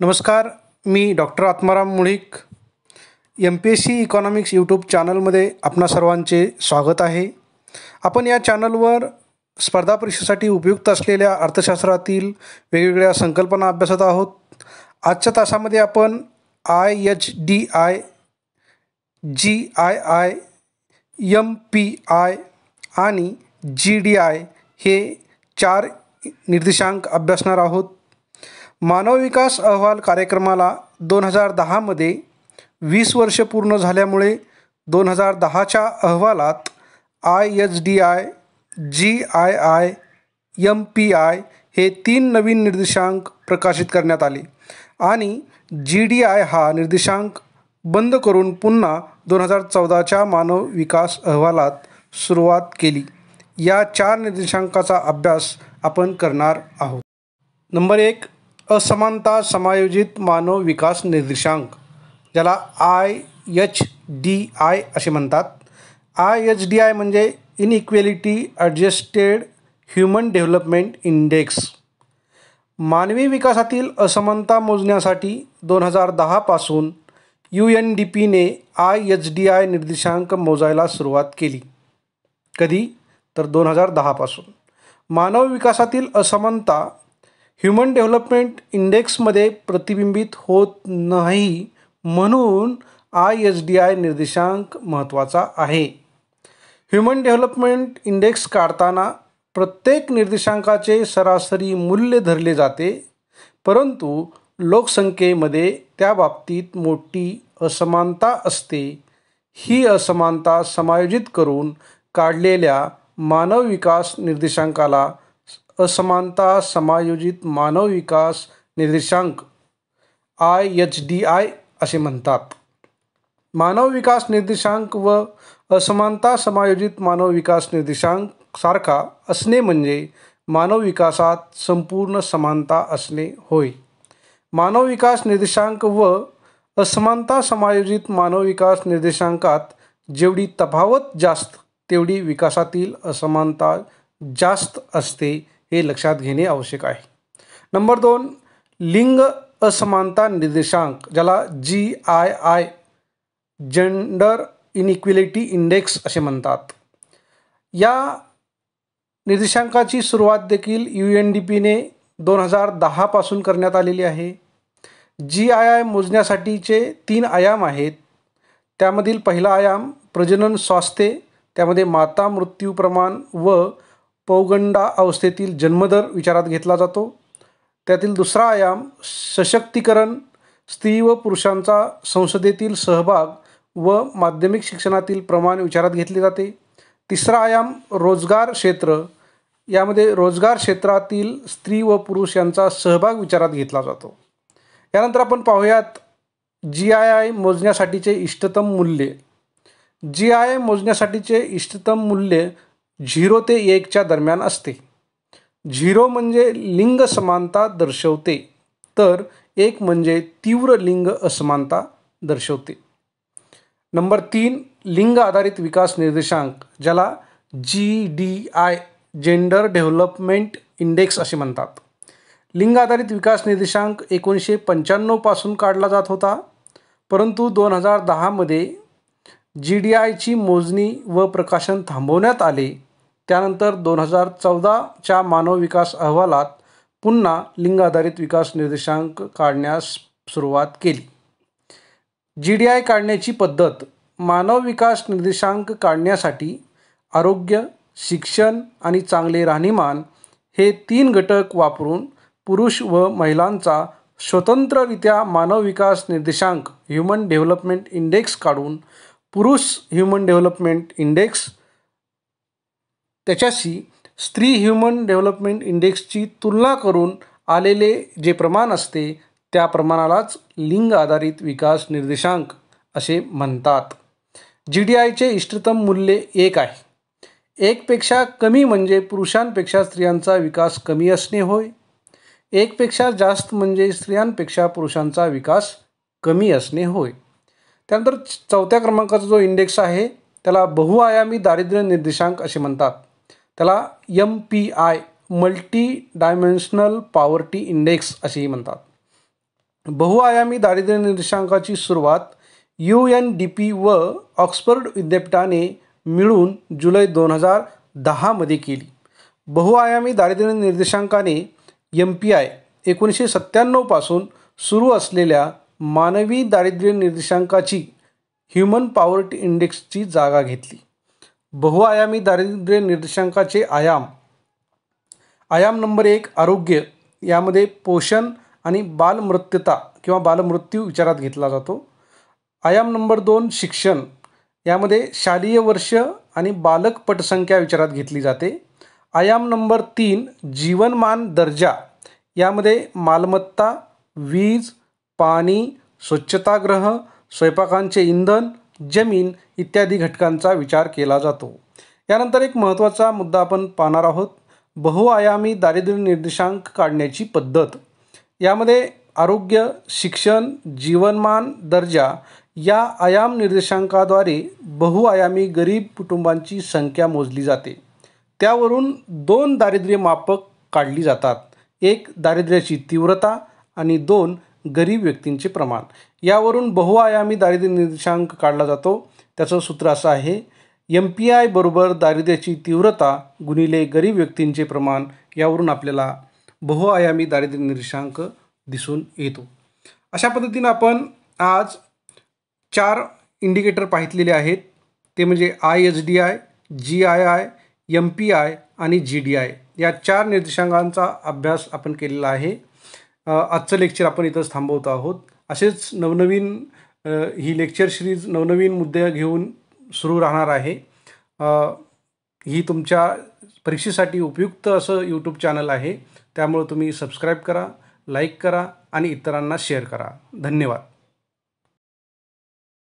नमस्कार मी doctor Atmaram Mulik M P S C economics YouTube चॅनलमध्ये आपणा सर्वांचे स्वागत आहे आपण या चॅनलवर स्पर्धा परीक्षेसाठी उपयुक्त असलेल्या अर्थशास्त्रातील वेगवेगळ्या संकल्पना अभ्यासत आहोत आजच्या तासामध्ये आपण I H D I G I I M P I आणि जी डी आय हे चार निर्देशांक अभ्यासणार आहोत मानव विकास अहवाल कार्यक्रमाला दोन हजार दहामध्ये वीस वर्ष पूर्ण झाल्यामुळे दोन हजार दहाच्या अहवालात I H D I G I I M P I हे तीन नवीन निर्देशांक प्रकाशित करण्यात आले आणि जी डी आय हा निर्देशांक बंद करून पुन्हा दोन हजार चौदाच्या मानव विकास अहवालात सुरुवात केली या चार निर्देशांकाचा अभ्यास आपण करणार आहोत नंबर एक असमानता समायोजित मानव विकास निर्देशांक ज्याला आय एच डी आय असे म्हणतात आय एच डी आय म्हणजे inequality adjusted human development index मानवी विकासातील असमानता मोजण्यासाठी दोन हजार दहापासून यू एन डी पीने आय एच डी आय निर्देशांक मोजायला सुरुवात केली कधी तर दोन हजार दहापासून मानव विकासातील असमानता ह्युमन डेव्हलपमेंट इंडेक्समध्ये प्रतिबिंबित होत नाही म्हणून आय एस डी आय निर्देशांक महत्त्वाचा आहे ह्युमन डेव्हलपमेंट इंडेक्स काढताना प्रत्येक निर्देशांकाचे सरासरी मूल्य धरले जाते परंतु लोकसंख्येमध्ये त्या बाबतीत मोठी असमानता असते ही असमानता समायोजित करून काढलेल्या मानव विकास निर्देशांकाला असमानता समायोजित मानव विकास निर्देशांक आय एच डी आय असे म्हणतात मानव विकास निर्देशांक व असमानता समायोजित मानव विकास निर्देशांक सारखा असणे म्हणजे मानव विकासात संपूर्ण समानता असणे होय मानव विकास निर्देशांक व असमानता समायोजित मानव विकास निर्देशांकात जेवढी तफावत जास्त तेवढी विकासातील असमानता जास्त असते हे लक्षात घेणे आवश्यक आहे नंबर दोन लिंग असमानता निर्देशांक ज्याला G I I gender inequality index असे म्हणतात या निर्देशांकाची सुरुवात देखील यू एन डी पीने दोन हजार दहापासून करण्यात आलेली आहे जी आय आय मोजण्यासाठीचे तीन आयाम आहेत त्यामधील पहिला आयाम प्रजनन स्वास्थ्य त्यामध्ये माता मृत्यू प्रमाण व पौगंडा अवस्थेतील जन्मदर विचारात घेतला जातो त्यातील दुसरा आयाम सशक्तीकरण स्त्री व पुरुषांचा संसदेतील सहभाग व माध्यमिक शिक्षणातील प्रमाण विचारात घेतले जाते तिसरा आयाम रोजगार क्षेत्र यामध्ये रोजगार क्षेत्रातील स्त्री व पुरुष यांचा सहभाग विचारात घेतला जातो यानंतर आपण पाहूयात जी आय आय मोजण्यासाठीचे इष्टतम मूल्य जी आय आय मोजण्यासाठीचे इष्टतम मूल्य झिरो ते एकच्या दरम्यान असते झिरो म्हणजे लिंग समानता दर्शवते तर एक म्हणजे तीव्र लिंग असमानता दर्शवते नंबर तीन लिंग आधारित विकास निर्देशांक ज्याला G D I gender development index असे म्हणतात लिंग आधारित विकास निर्देशांक एकोणीसशे पंच्याण्णवपासून काढला जात होता परंतु दोन हजार दहामध्ये जी डी आयची मोजणी व प्रकाशन थांबवण्यात आले त्यानंतर दोन हजार चौदाच्या मानव विकास अहवालात पुन्हा लिंग आधारित विकास निर्देशांक काढण्यास सुरुवात केली जी डी आय काढण्याची पद्धत मानव विकास निर्देशांक काढण्यासाठी आरोग्य शिक्षण आणि चांगले राहणीमान हे तीन घटक वापरून पुरुष व महिलांचा स्वतंत्ररित्या मानव विकास निर्देशांक ह्युमन डेव्हलपमेंट इंडेक्स काढून पुरुष ह्युमन डेव्हलपमेंट इंडेक्स त्याच्याशी स्त्री ह्युमन डेव्हलपमेंट इंडेक्सची तुलना करून आलेले जे प्रमाण असते त्या प्रमाणालाच लिंग आधारित विकास निर्देशांक असे म्हणतात जी डी आयचे इष्टतम मूल्य एक आहे एकपेक्षा कमी म्हणजे पुरुषांपेक्षा स्त्रियांचा विकास कमी असणे होय एकपेक्षा जास्त म्हणजे स्त्रियांपेक्षा पुरुषांचा विकास कमी असणे होय त्यानंतर चौथ्या क्रमांकाचा जो इंडेक्स आहे त्याला बहुआयामी दारिद्र्य निर्देशांक असे म्हणतात त्याला M P I multi dimensional poverty index असेही म्हणतात बहुआयामी दारिद्र्य निर्देशांकाची सुरुवात यू एन डी पी व ऑक्सफर्ड विद्यापीठाने मिळून जुलै दोन हजार दहामध्ये केली बहुआयामी दारिद्र्य निर्देशांकाने एम पी आय एकोणीसशे सत्त्याण्णवपासून सुरू असलेल्या मानवी दारिद्र्य निर्देशांकाची ह्युमन पॉवर्टी इंडेक्सची जागा घेतली बहुआयामी दारिद्र्य निर्देशांकाचे आयाम आयाम नंबर एक आरोग्य यामध्ये पोषण आणि बालमृत्यता किंवा बालमृत्यू विचारात घेतला जातो आयाम नंबर दोन शिक्षण यामध्ये शालेय वर्ष आणि बालक पटसंख्या विचारात घेतली जाते आयाम नंबर तीन जीवनमान दर्जा यामध्ये मालमत्ता वीज पाणी स्वच्छतागृह स्वयंपाकांचे इंधन जमीन इत्यादी घटकांचा विचार केला जातो यानंतर एक महत्त्वाचा मुद्दा आपण पाहणार आहोत बहुआयामी दारिद्र्य निर्देशांक काढण्याची पद्धत यामध्ये आरोग्य शिक्षण जीवनमान दर्जा या आयाम निर्देशांकाद्वारे बहुआयामी गरीब कुटुंबांची संख्या मोजली जाते त्यावरून दोन दारिद्र्य मापक काढली जातात एक दारिद्र्याची तीव्रता आणि दोन गरीब व्यक्तींचे प्रमाण यावरून बहुआयामी दारिद्र्य निर्देशांक काढला जातो त्याचं सूत्र असं आहे एम पी आय बरोबर दारिद्र्याची तीव्रता गुणिले गरीब व्यक्तींचे प्रमाण यावरून आपल्याला बहुआयामी दारिद्र्य निर्देशांक दिसून येतो अशा पद्धतीनं आपण आज चार इंडिकेटर पाहितलेले आहेत ते म्हणजे I H D I G I I M P I आणि जी डी आय या चार निर्देशांकांचा अभ्यास आपण केलेला आहे आजचं लेक्चर आपण इथंच थांबवत आहोत असेच नवनवीन ही लेक्चर सिरीज नवनवीन मुद्दे घेऊन सुरू राहणार आहे ही तुमच्या परीक्षेसाठी उपयुक्त असं यूट्यूब चॅनल आहे त्यामुळे तुम्ही सबस्क्राईब करा लाईक करा आणि इतरांना शेअर करा धन्यवाद